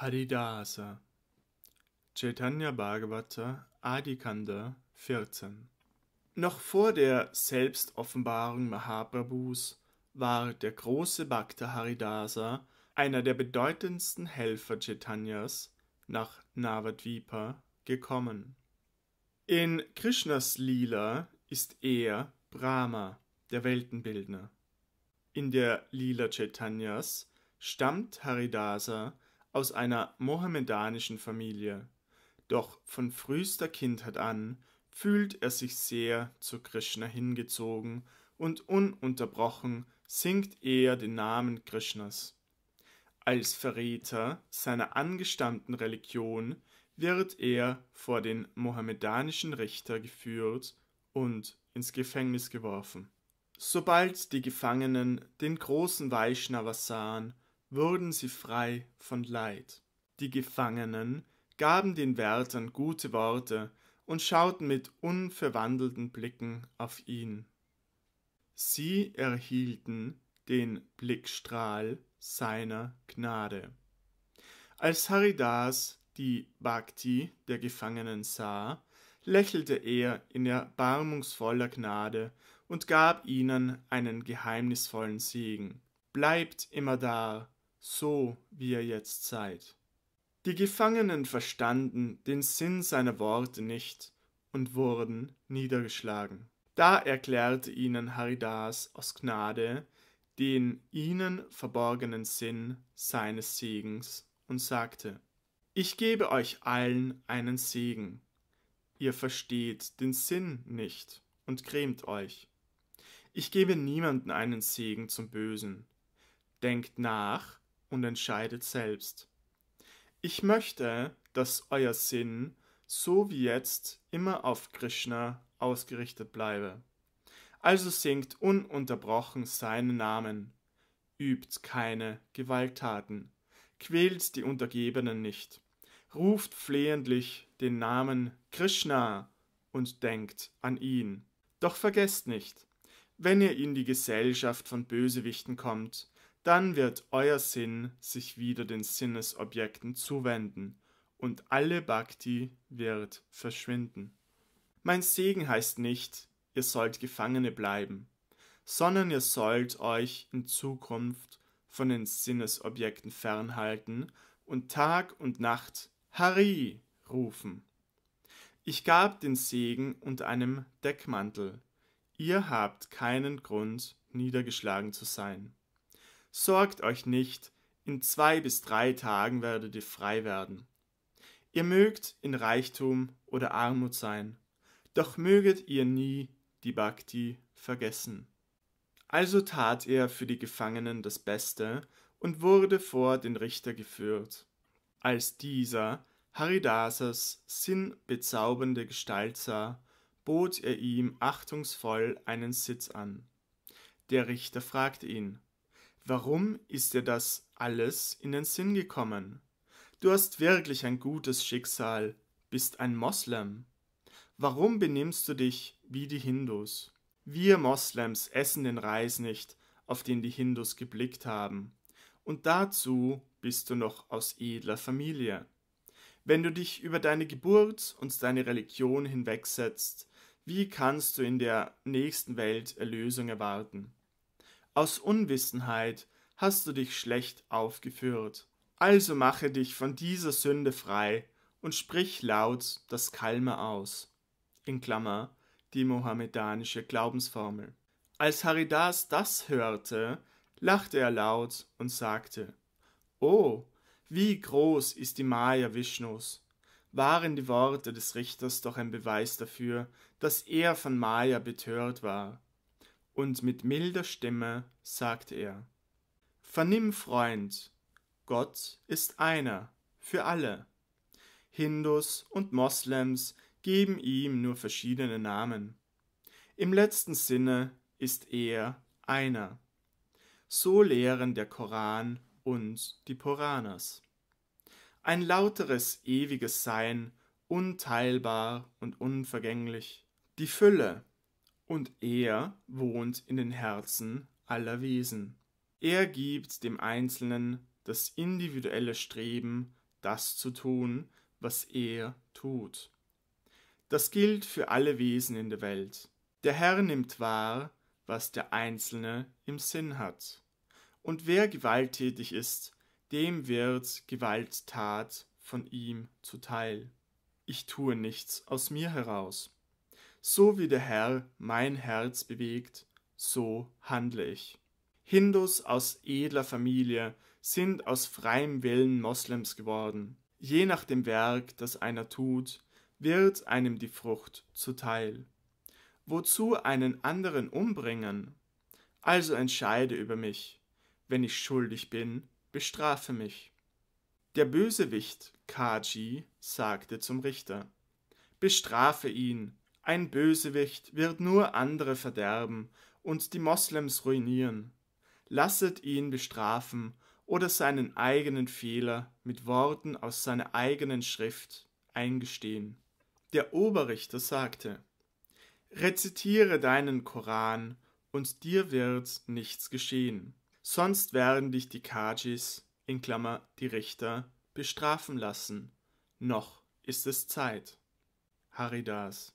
Haridasa Chaitanya Bhagavata Adikanda 14 Noch vor der Selbstoffenbarung Mahaprabhus war der große Bhakta Haridasa einer der bedeutendsten Helfer Chaitanyas nach Navadvipa gekommen. In Krishnas Lila ist er Brahma, der Weltenbildner. In der Lila Chaitanyas stammt Haridasa aus einer mohammedanischen Familie, doch von frühester Kindheit an fühlt er sich sehr zu Krishna hingezogen und ununterbrochen singt er den Namen Krishnas. Als Verräter seiner angestammten Religion wird er vor den mohammedanischen Richter geführt und ins Gefängnis geworfen. Sobald die Gefangenen den großen Vaishnava sahen wurden sie frei von Leid. Die Gefangenen gaben den Wärtern gute Worte und schauten mit unverwandelten Blicken auf ihn. Sie erhielten den Blickstrahl seiner Gnade. Als Haridas die Bhakti der Gefangenen sah, lächelte er in erbarmungsvoller Gnade und gab ihnen einen geheimnisvollen Segen. Bleibt immer da, so wie ihr jetzt seid. Die Gefangenen verstanden den Sinn seiner Worte nicht und wurden niedergeschlagen. Da erklärte ihnen Haridas aus Gnade den ihnen verborgenen Sinn seines Segens und sagte, Ich gebe euch allen einen Segen. Ihr versteht den Sinn nicht und grämt euch. Ich gebe niemanden einen Segen zum Bösen. Denkt nach, und entscheidet selbst. Ich möchte, dass euer Sinn, so wie jetzt, immer auf Krishna ausgerichtet bleibe. Also singt ununterbrochen seinen Namen, übt keine Gewalttaten, quält die Untergebenen nicht, ruft flehentlich den Namen Krishna und denkt an ihn. Doch vergesst nicht, wenn ihr in die Gesellschaft von Bösewichten kommt, dann wird euer Sinn sich wieder den Sinnesobjekten zuwenden und alle Bhakti wird verschwinden. Mein Segen heißt nicht, ihr sollt Gefangene bleiben, sondern ihr sollt euch in Zukunft von den Sinnesobjekten fernhalten und Tag und Nacht Hari rufen. Ich gab den Segen unter einem Deckmantel. Ihr habt keinen Grund, niedergeschlagen zu sein. Sorgt euch nicht, in zwei bis drei Tagen werdet ihr frei werden. Ihr mögt in Reichtum oder Armut sein, doch möget ihr nie die Bhakti vergessen. Also tat er für die Gefangenen das Beste und wurde vor den Richter geführt. Als dieser Haridasas sinnbezaubernde Gestalt sah, bot er ihm achtungsvoll einen Sitz an. Der Richter fragte ihn, Warum ist dir das alles in den Sinn gekommen? Du hast wirklich ein gutes Schicksal, bist ein Moslem. Warum benimmst du dich wie die Hindus? Wir Moslems essen den Reis nicht, auf den die Hindus geblickt haben. Und dazu bist du noch aus edler Familie. Wenn du dich über deine Geburt und deine Religion hinwegsetzt, wie kannst du in der nächsten Welt Erlösung erwarten? Aus Unwissenheit hast du dich schlecht aufgeführt. Also mache dich von dieser Sünde frei und sprich laut das Kalme aus. In Klammer, die mohammedanische Glaubensformel. Als Haridas das hörte, lachte er laut und sagte: Oh, wie groß ist die Maya Vishnus! Waren die Worte des Richters doch ein Beweis dafür, dass er von Maya betört war und mit milder Stimme sagt er Vernimm, Freund, Gott ist einer für alle. Hindus und Moslems geben ihm nur verschiedene Namen. Im letzten Sinne ist er einer. So lehren der Koran und die Puranas. Ein lauteres ewiges Sein, unteilbar und unvergänglich. Die Fülle, und er wohnt in den Herzen aller Wesen. Er gibt dem Einzelnen das individuelle Streben, das zu tun, was er tut. Das gilt für alle Wesen in der Welt. Der Herr nimmt wahr, was der Einzelne im Sinn hat. Und wer gewalttätig ist, dem wird Gewalttat von ihm zuteil. Ich tue nichts aus mir heraus. So wie der Herr mein Herz bewegt, so handle ich. Hindus aus edler Familie sind aus freiem Willen Moslems geworden. Je nach dem Werk, das einer tut, wird einem die Frucht zuteil. Wozu einen anderen umbringen? Also entscheide über mich. Wenn ich schuldig bin, bestrafe mich. Der Bösewicht Kaji sagte zum Richter, bestrafe ihn, ein Bösewicht wird nur andere verderben und die Moslems ruinieren. Lasset ihn bestrafen oder seinen eigenen Fehler mit Worten aus seiner eigenen Schrift eingestehen. Der Oberrichter sagte, Rezitiere deinen Koran, und dir wird nichts geschehen. Sonst werden dich die Kajis, in Klammer die Richter, bestrafen lassen. Noch ist es Zeit. Haridas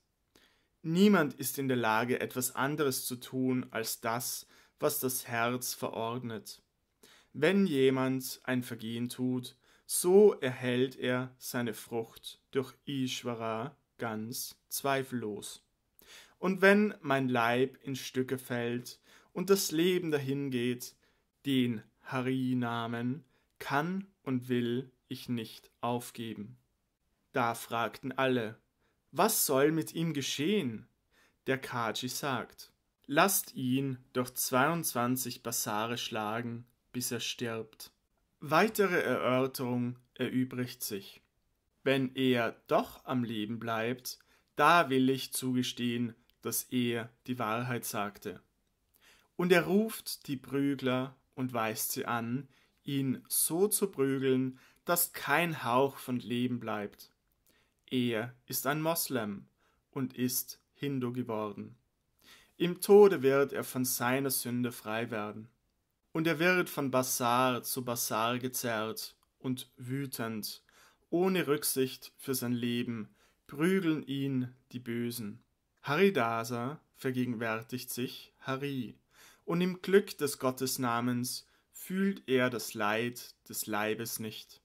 Niemand ist in der Lage, etwas anderes zu tun als das, was das Herz verordnet. Wenn jemand ein Vergehen tut, so erhält er seine Frucht durch Ishvara ganz zweifellos. Und wenn mein Leib in Stücke fällt und das Leben dahingeht, den Hari-Namen kann und will ich nicht aufgeben. Da fragten alle, was soll mit ihm geschehen? Der Kaji sagt, lasst ihn durch 22 Basare schlagen, bis er stirbt. Weitere Erörterung erübrigt sich. Wenn er doch am Leben bleibt, da will ich zugestehen, dass er die Wahrheit sagte. Und er ruft die Prügler und weist sie an, ihn so zu prügeln, dass kein Hauch von Leben bleibt. Er ist ein Moslem und ist Hindu geworden. Im Tode wird er von seiner Sünde frei werden. Und er wird von Basar zu Basar gezerrt und wütend, ohne Rücksicht für sein Leben, prügeln ihn die Bösen. Haridasa vergegenwärtigt sich Hari, und im Glück des Gottesnamens fühlt er das Leid des Leibes nicht.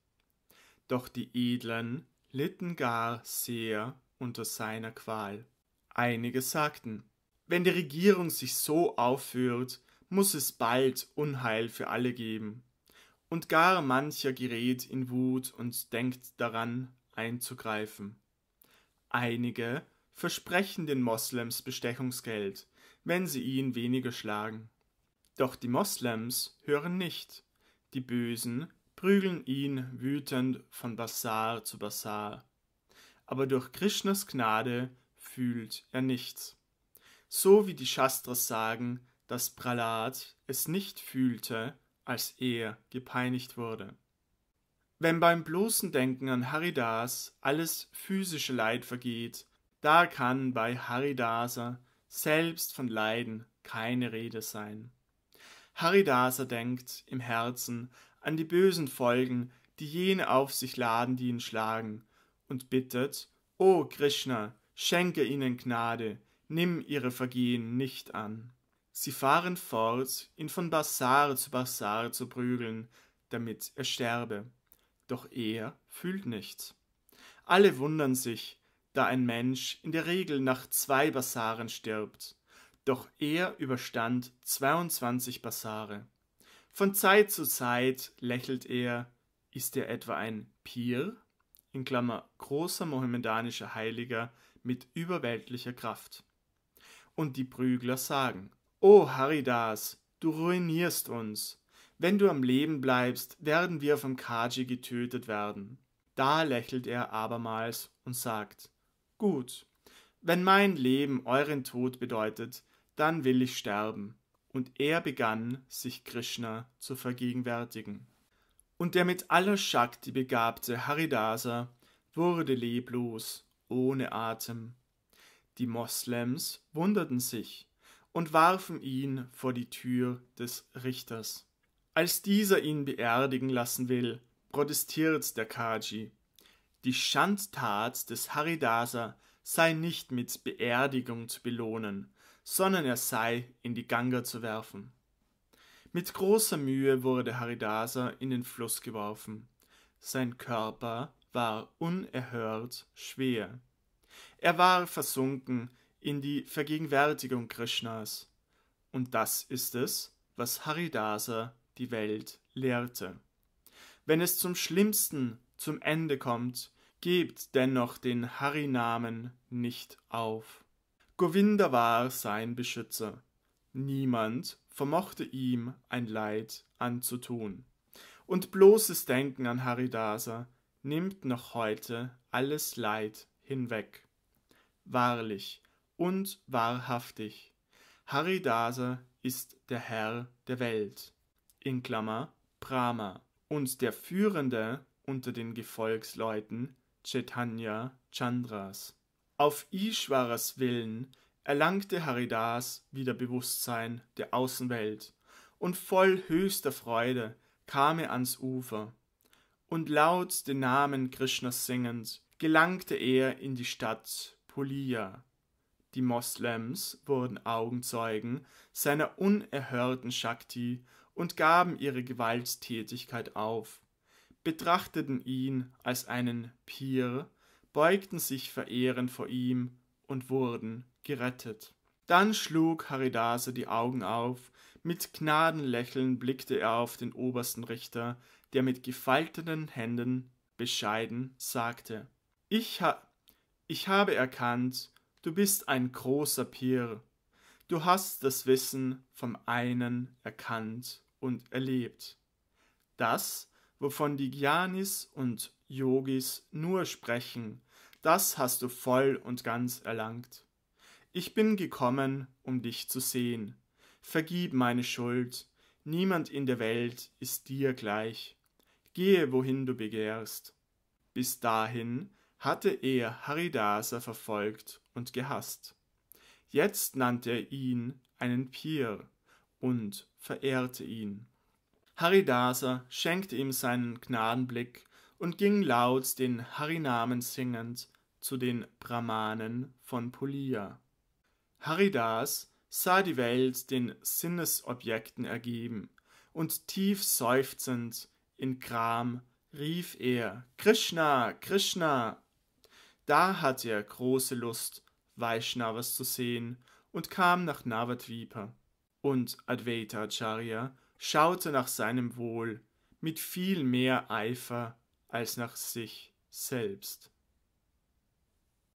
Doch die Edlen litten gar sehr unter seiner Qual. Einige sagten, wenn die Regierung sich so aufführt, muß es bald Unheil für alle geben. Und gar mancher gerät in Wut und denkt daran, einzugreifen. Einige versprechen den Moslems Bestechungsgeld, wenn sie ihn weniger schlagen. Doch die Moslems hören nicht. Die Bösen prügeln ihn wütend von Basar zu Basar. Aber durch Krishnas Gnade fühlt er nichts. So wie die Shastras sagen, dass Prahlad es nicht fühlte, als er gepeinigt wurde. Wenn beim bloßen Denken an Haridas alles physische Leid vergeht, da kann bei Haridasa selbst von Leiden keine Rede sein. Haridasa denkt im Herzen an die bösen Folgen, die jene auf sich laden, die ihn schlagen, und bittet, O Krishna, schenke ihnen Gnade, nimm ihre Vergehen nicht an. Sie fahren fort, ihn von Bazar zu Bazar zu prügeln, damit er sterbe. Doch er fühlt nichts. Alle wundern sich, da ein Mensch in der Regel nach zwei Basaren stirbt. Doch er überstand 22 Basare. Von Zeit zu Zeit lächelt er. Ist er etwa ein Pir? In Klammer großer mohammedanischer Heiliger mit überweltlicher Kraft. Und die Prügler sagen, O Haridas, du ruinierst uns. Wenn du am Leben bleibst, werden wir vom Kaji getötet werden. Da lächelt er abermals und sagt, Gut, wenn mein Leben euren Tod bedeutet, dann will ich sterben und er begann, sich Krishna zu vergegenwärtigen. Und der mit aller Shakti begabte Haridasa wurde leblos, ohne Atem. Die Moslems wunderten sich und warfen ihn vor die Tür des Richters. Als dieser ihn beerdigen lassen will, protestiert der Kaji. Die Schandtat des Haridasa sei nicht mit Beerdigung zu belohnen, sondern er sei in die Ganga zu werfen. Mit großer Mühe wurde Haridasa in den Fluss geworfen. Sein Körper war unerhört schwer. Er war versunken in die Vergegenwärtigung Krishnas. Und das ist es, was Haridasa die Welt lehrte. Wenn es zum Schlimmsten, zum Ende kommt, gebt dennoch den Harinamen nicht auf. Govinda war sein Beschützer. Niemand vermochte ihm ein Leid anzutun. Und bloßes Denken an Haridasa nimmt noch heute alles Leid hinweg. Wahrlich und wahrhaftig, Haridasa ist der Herr der Welt, in Klammer Brahma, und der Führende unter den Gefolgsleuten Chaitanya Chandras. Auf Ishwaras Willen erlangte Haridas wieder Bewusstsein der Außenwelt und voll höchster Freude kam er ans Ufer. Und laut den Namen Krishnas singend gelangte er in die Stadt Puliya. Die Moslems wurden Augenzeugen seiner unerhörten Shakti und gaben ihre Gewalttätigkeit auf, betrachteten ihn als einen Pir, beugten sich verehrend vor ihm und wurden gerettet. Dann schlug Haridase die Augen auf, mit Gnadenlächeln blickte er auf den obersten Richter, der mit gefalteten Händen bescheiden sagte: Ich, ha ich habe erkannt, du bist ein großer Pir. Du hast das Wissen vom einen erkannt und erlebt. Das wovon die Gyanis und Yogis nur sprechen, das hast du voll und ganz erlangt. Ich bin gekommen, um dich zu sehen. Vergib meine Schuld, niemand in der Welt ist dir gleich. Gehe, wohin du begehrst. Bis dahin hatte er Haridasa verfolgt und gehasst. Jetzt nannte er ihn einen Pier und verehrte ihn. Haridasa schenkte ihm seinen Gnadenblick und ging laut den Harinamen singend zu den Brahmanen von Pulia. Haridas sah die Welt den Sinnesobjekten ergeben, und tief seufzend in Gram rief er Krishna, Krishna. Da hatte er große Lust, Vaishnavas zu sehen und kam nach Navadvipa. Und Advaita Acharya schaute nach seinem Wohl mit viel mehr Eifer als nach sich selbst.